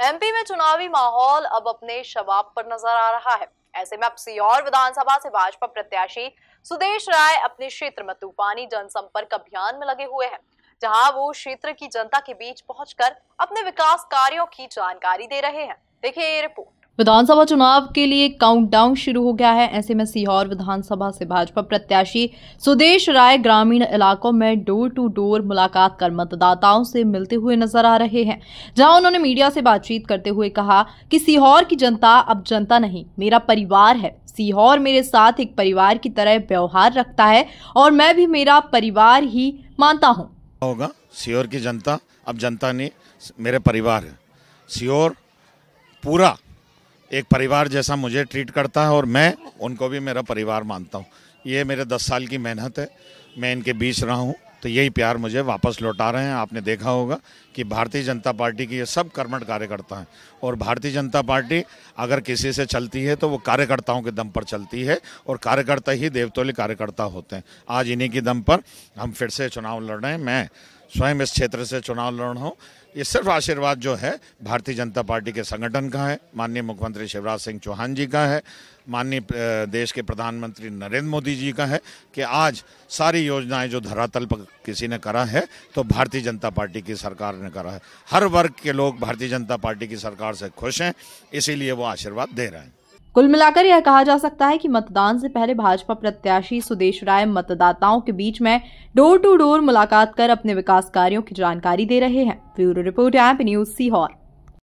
MP में चुनावी माहौल अब अपने शबाब पर नजर आ रहा है ऐसे में अब सीहोर विधानसभा से भाजपा प्रत्याशी सुदेश राय अपने क्षेत्र में तूफानी जनसंपर्क अभियान में लगे हुए हैं जहां वो क्षेत्र की जनता के बीच पहुंचकर अपने विकास कार्यों की जानकारी दे रहे हैं देखिए ये रिपोर्ट विधानसभा चुनाव के लिए काउंटडाउन शुरू हो गया है ऐसे में सीहोर विधानसभा से भाजपा प्रत्याशी सुदेश राय ग्रामीण इलाकों में डोर टू डोर मुलाकात कर मतदाताओं से मिलते हुए नजर आ रहे हैं जहां उन्होंने मीडिया से बातचीत करते हुए कहा कि सीहोर की जनता अब जनता नहीं मेरा परिवार है सीहोर मेरे साथ एक परिवार की तरह व्यवहार रखता है और मैं भी मेरा परिवार ही मानता हूँ होगा सीहोर की जनता अब जनता नहीं मेरे परिवार है सीहोर पूरा एक परिवार जैसा मुझे ट्रीट करता है और मैं उनको भी मेरा परिवार मानता हूँ ये मेरे दस साल की मेहनत है मैं इनके बीच रहा हूँ तो यही प्यार मुझे वापस लौटा रहे हैं आपने देखा होगा कि भारतीय जनता पार्टी की ये सब कर्मठ कार्यकर्ता हैं और भारतीय जनता पार्टी अगर किसी से चलती है तो वो कार्यकर्ताओं के दम पर चलती है और कार्यकर्ता ही देवतोली कार्यकर्ता होते हैं आज इन्हीं के दम पर हम फिर से चुनाव लड़ रहे हैं मैं स्वयं इस क्षेत्र से चुनाव लड़ रहा हूँ ये सिर्फ आशीर्वाद जो है भारतीय जनता पार्टी के संगठन का है माननीय मुख्यमंत्री शिवराज सिंह चौहान जी का है माननीय देश के प्रधानमंत्री नरेंद्र मोदी जी का है कि आज सारी योजनाएं जो धरातल पर किसी ने करा है तो भारतीय जनता पार्टी की सरकार ने करा है हर वर्ग के लोग भारतीय जनता पार्टी की सरकार से खुश हैं इसीलिए वो आशीर्वाद दे रहे हैं कुल मिलाकर यह कहा जा सकता है कि मतदान से पहले भाजपा प्रत्याशी सुदेश राय मतदाताओं के बीच में डोर टू डोर मुलाकात कर अपने विकास कार्यों की जानकारी दे रहे हैं ब्यूरो रिपोर्ट एप न्यूज सीहोर